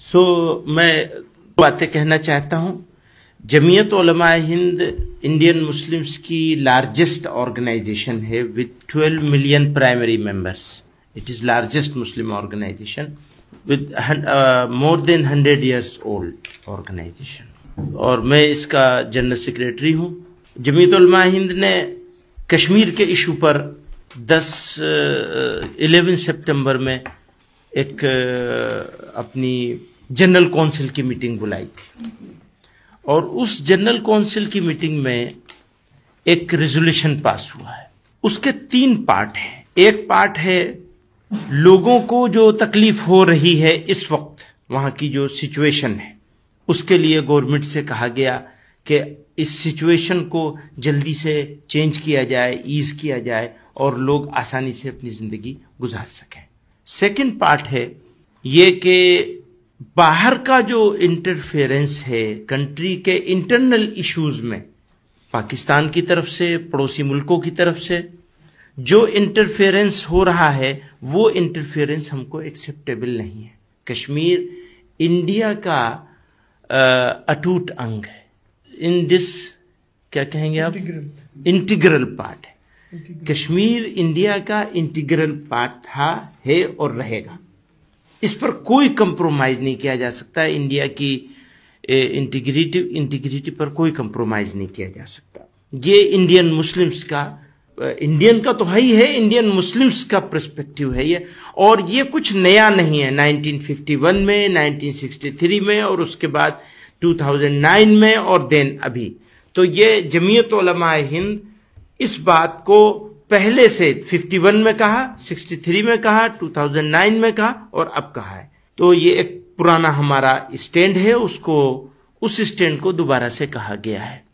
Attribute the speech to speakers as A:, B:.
A: सो मैं बातें कहना चाहता हूँ जमीयत हिंद इंडियन मुस्लिम्स की लार्जेस्ट ऑर्गेनाइजेशन है with 12 million primary members it is largest Muslim organization with more than hundred years old organization और मैं इसका जनरल सेक्रेटरी हूँ जमीयत हिंद ने कश्मीर के इशू पर 10 11 सितंबर में एक अपनी जनरल काउंसिल की मीटिंग बुलाई थी और उस जनरल काउंसिल की मीटिंग में एक रेजोल्यूशन पास हुआ है उसके तीन पार्ट हैं एक पार्ट है लोगों को जो तकलीफ हो रही है इस वक्त वहां की जो सिचुएशन है उसके लिए गवर्नमेंट से कहा गया कि इस सिचुएशन को जल्दी से चेंज किया जाए ईज किया जाए और लोग आसानी से अपनी ज़िंदगी गुजार सकें सेकंड पार्ट है ये कि बाहर का जो इंटरफेरेंस है कंट्री के इंटरनल इश्यूज में पाकिस्तान की तरफ से पड़ोसी मुल्कों की तरफ से जो इंटरफेरेंस हो रहा है वो इंटरफेरेंस हमको एक्सेप्टेबल नहीं है कश्मीर इंडिया का अटूट अंग है इन दिस क्या कहेंगे आप इंटीग्रल पार्ट है कश्मीर इंडिया का इंटीग्रल पार्ट था है और रहेगा इस पर कोई कंप्रोमाइज नहीं किया जा सकता इंडिया की इंटीग्रिटी इंटीग्रिटी पर कोई कंप्रोमाइज नहीं किया जा सकता ये इंडियन मुस्लिम्स का इंडियन का तो है ही है इंडियन मुस्लिम्स का परस्पेक्टिव है ये और ये कुछ नया नहीं है 1951 में 1963 में और उसके बाद 2009 में और देन अभी तो ये जमीयत हिंद इस बात को पहले से 51 में कहा 63 में कहा 2009 में कहा और अब कहा है तो ये एक पुराना हमारा स्टैंड है उसको उस स्टैंड को दोबारा से कहा गया है